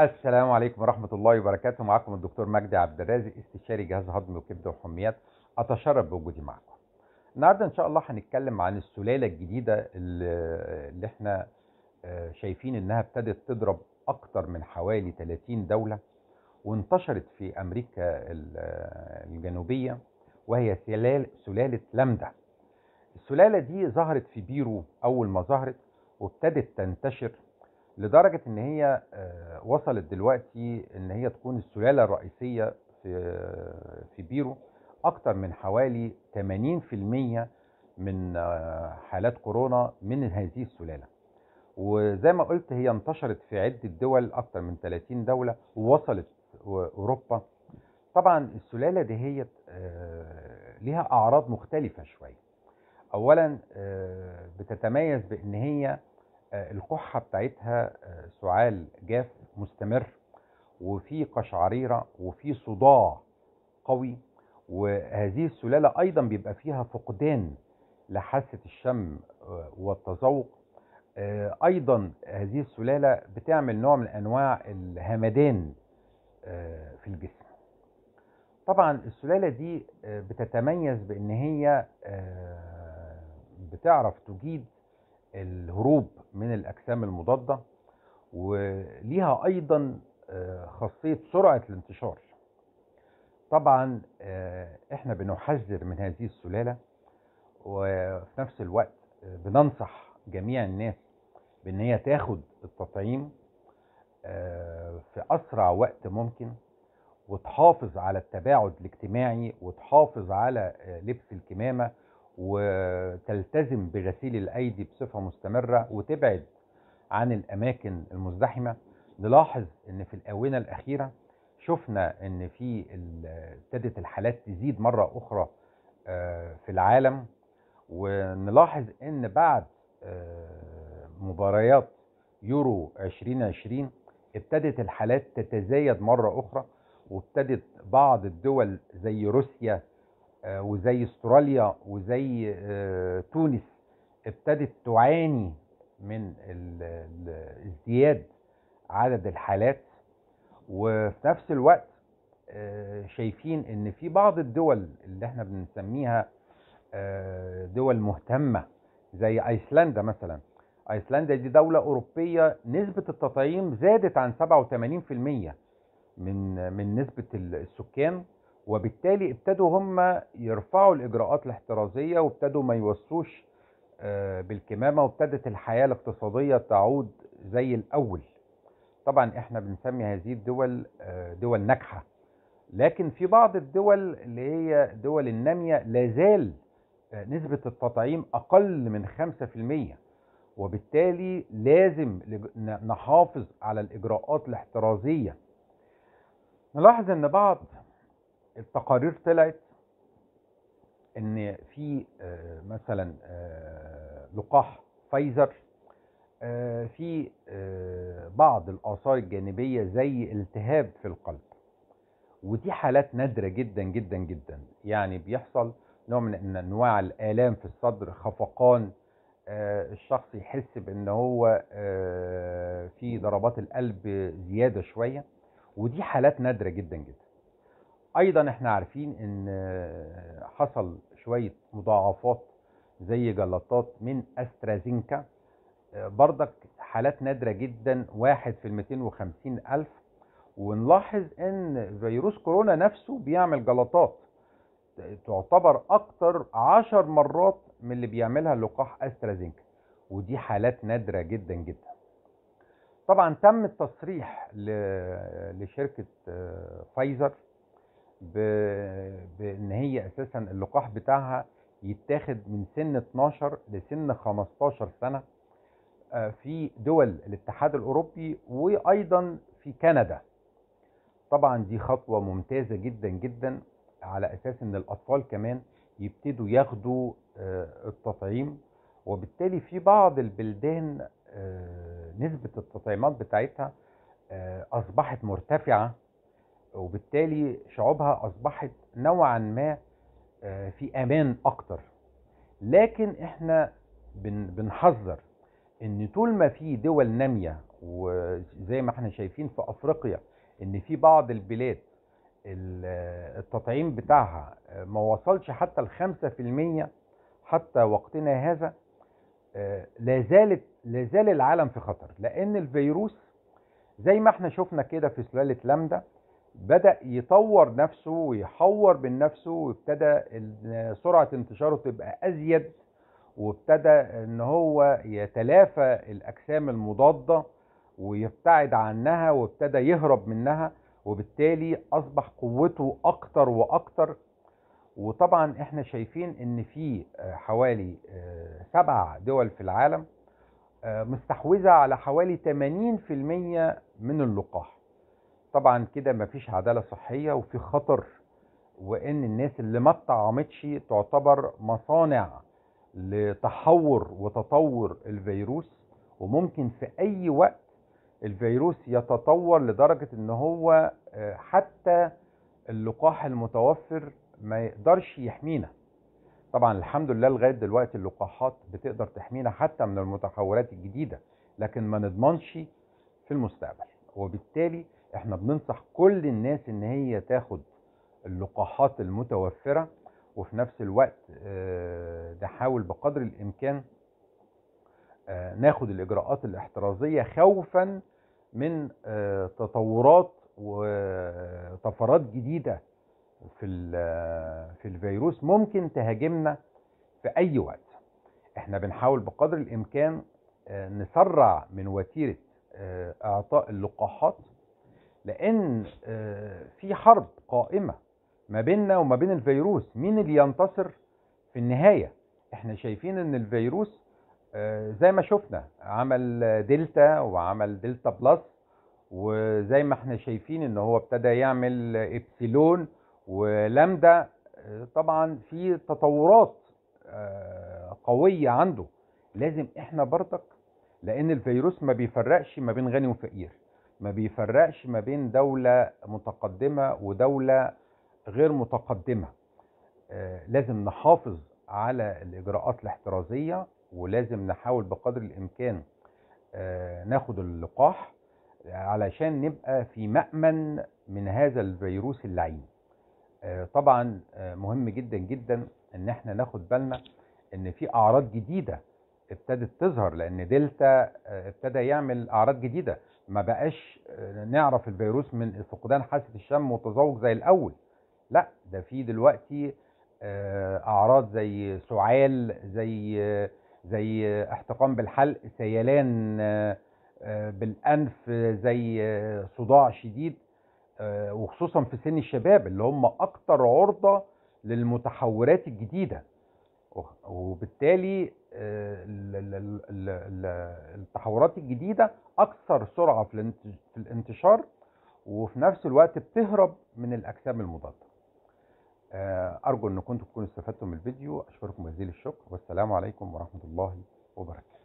السلام عليكم ورحمة الله وبركاته معكم الدكتور مجدي عبد الرازق استشاري جهاز هضم وكبد وحميات أتشرف بوجودي معكم النهاردة إن شاء الله هنتكلم عن السلالة الجديدة اللي احنا آه، شايفين إنها ابتدت تضرب أكتر من حوالي 30 دولة وانتشرت في أمريكا آه، الجنوبية وهي سلالة, سلالة لامدا السلالة دي ظهرت في بيرو أول ما ظهرت وابتدت تنتشر لدرجه ان هي آه، وصلت دلوقتي ان هي تكون السلاله الرئيسيه في في بيرو اكتر من حوالي 80% من آه، حالات كورونا من هذه السلاله وزي ما قلت هي انتشرت في عده دول اكتر من 30 دوله ووصلت اوروبا طبعا السلاله دهيت آه، ليها اعراض مختلفه شويه اولا بتتميز بان هي آه، القحة بتاعتها آه، سعال جاف مستمر وفي قشعريرة وفي صداع قوي وهذه السلالة أيضا بيبقى فيها فقدان لحاسة الشم آه، والتذوق أيضا هذه السلالة بتعمل نوع من أنواع الهمدان في الجسم طبعا السلالة دي بتتميز بأن هي بتعرف تجيد الهروب من الأجسام المضادة وليها أيضا آه، خاصية سرعة الانتشار طبعا آه، احنا بنحذر من هذه السلالة وفي نفس الوقت آه، بننصح جميع الناس بان هي تاخد التطعيم في اسرع وقت ممكن وتحافظ على التباعد الاجتماعي وتحافظ على لبس الكمامه وتلتزم بغسيل الايدي بصفه مستمره وتبعد عن الاماكن المزدحمه نلاحظ ان في الاونه الاخيره شفنا ان في ابتدت الحالات تزيد مره اخرى آه، في العالم ونلاحظ ان بعد آه، مباريات يورو 2020 ابتدت الحالات تتزايد مره اخرى وابتدت بعض الدول زي روسيا وزي استراليا وزي آه، تونس ابتدت تعاني من ازدياد عدد الحالات وفي نفس الوقت آه، شايفين ان في بعض الدول اللي احنا بنسميها آه، دول مهتمه زي ايسلندا مثلا ايسلندا دي دوله اوروبيه نسبه التطعيم زادت عن 87% من من نسبه السكان وبالتالي ابتدوا هم يرفعوا الاجراءات الاحترازيه وابتدوا ما يوصوش آه، بالكمامه وابتدت الحياه الاقتصاديه تعود زي الاول طبعا احنا بنسمي هذه الدول آه، دول ناجحه لكن في بعض الدول اللي هي دول الناميه لازال آه، نسبه التطعيم اقل من 5% وبالتالي لازم نحافظ على الاجراءات الاحترازيه نلاحظ ان بعض التقارير طلعت ان في آه، مثلا آه، لقاح فايزر آه، في بعض الاثار الجانبيه زي التهاب في القلب ودي حالات نادره جدا جدا جدا يعني بيحصل نوع من انواع الالام في الصدر خفقان الشخص يحس بان هو في ضربات القلب زياده شويه ودي حالات نادره جدا جدا ايضا احنا عارفين ان آه، حصل شوية مضاعفات زي جلطات من استرازينكا آه، بردك حالات نادرة جدا واحد في ال وخمسين الف ونلاحظ ان فيروس كورونا نفسه بيعمل جلطات تعتبر اكتر عشر مرات من اللي بيعملها لقاح استرازينكا ودي حالات نادرة جدا جدا طبعا تم التصريح لشركة آه، فايزر بان هي اساسا اللقاح بتاعها يتاخد من سن 12 لسن 15 سنه آه، في دول الاتحاد الاوروبي وايضا في كندا طبعا دي خطوه ممتازه جدا جدا على اساس ان الاطفال كمان يبتدوا ياخدوا آه، التطعيم وبالتالي في بعض البلدان آه، نسبه التطعيمات بتاعتها اصبحت مرتفعه وبالتالي شعوبها اصبحت نوعا ما آه، في امان اكتر لكن احنا بنحذر ان طول ما في دول ناميه وزي ما احنا شايفين في افريقيا ان في بعض البلاد التطعيم بتاعها آه، ما وصلش حتى الخمسة في المية حتى وقتنا هذا آه، لا زالت لا زال العالم في خطر لان الفيروس زي ما احنا شفنا كده في سلاله لامدا بدأ يطور نفسه ويحور من نفسه وابتدى سرعة انتشاره تبقى أزيد وابتدى ان هو يتلافى الاجسام المضاده ويبتعد عنها وابتدى يهرب منها وبالتالي اصبح قوته اكتر واكتر وطبعا احنا شايفين ان في حوالي آه، سبع دول في العالم آه، مستحوذه على حوالي 80% من اللقاح طبعا كده مفيش عداله صحيه وفي خطر وان الناس اللي ما اتطعمتش تعتبر مصانع لتحور وتطور الفيروس وممكن في اي وقت الفيروس يتطور لدرجه ان هو آه، حتى اللقاح المتوفر ما يقدرش يحمينا طبعا الحمد لله لغايه دلوقتي اللقاحات بتقدر تحمينا حتى من المتحورات الجديده لكن ما نضمنش في المستقبل وبالتالي احنا بننصح كل الناس ان هي تاخد اللقاحات المتوفره وفي نفس الوقت آه، نحاول بقدر الامكان آه، ناخد الاجراءات الاحترازيه خوفا من آه، تطورات وطفرات جديده في في الفيروس ممكن تهاجمنا في اي وقت احنا بنحاول بقدر الامكان نسرع من وتيره اعطاء اللقاحات لان آه، في حرب قائمه ما بيننا وما بين الفيروس مين اللي ينتصر في النهايه احنا شايفين ان الفيروس آه، زي ما شفنا عمل دلتا وعمل دلتا بلس وزي ما احنا شايفين ان هو ابتدى يعمل ابسيلون ولامدا آه، طبعا في تطورات قوية عنده لازم احنا برضك لان الفيروس ما بيفرقش ما بين غني وفقير ما بيفرقش ما بين دولة متقدمة ودولة غير متقدمة آه، لازم نحافظ على الإجراءات الاحترازية ولازم نحاول بقدر الإمكان آه، ناخد اللقاح علشان نبقى في مأمن من هذا الفيروس اللعين آه، طبعا مهم جدا جدا ان احنا ناخد بالنا ان في اعراض جديده ابتدت تظهر لان دلتا ابتدى يعمل اعراض جديده ما بقاش آه، نعرف الفيروس من فقدان حاسه الشم والتذوق زي الاول لا ده في دلوقتي آه، اعراض زي سعال زي آه، زي احتقان بالحلق سيلان بالانف زي صداع شديد وخصوصا في سن الشباب اللي هم اكتر عرضه للمتحورات الجديده وبالتالي التحورات الجديده اكثر سرعه في الانتشار وفي نفس الوقت بتهرب من الاجسام المضاده آه، ارجو ان كنتم تكونوا استفدتم من الفيديو اشكركم جزيل الشكر والسلام عليكم ورحمه الله وبركاته